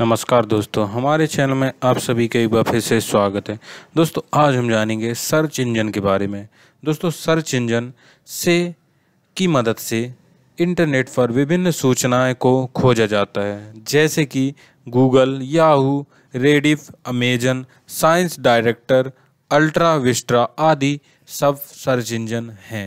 नमस्कार दोस्तों हमारे चैनल में आप सभी का एक बार फिर से स्वागत है दोस्तों आज हम जानेंगे सर्च इंजन के बारे में दोस्तों सर्च इंजन से की मदद से इंटरनेट पर विभिन्न सूचनाएं को खोजा जाता है जैसे कि Google Yahoo Rediff Amazon science director AltaVista आदि सब सर्च इंजन हैं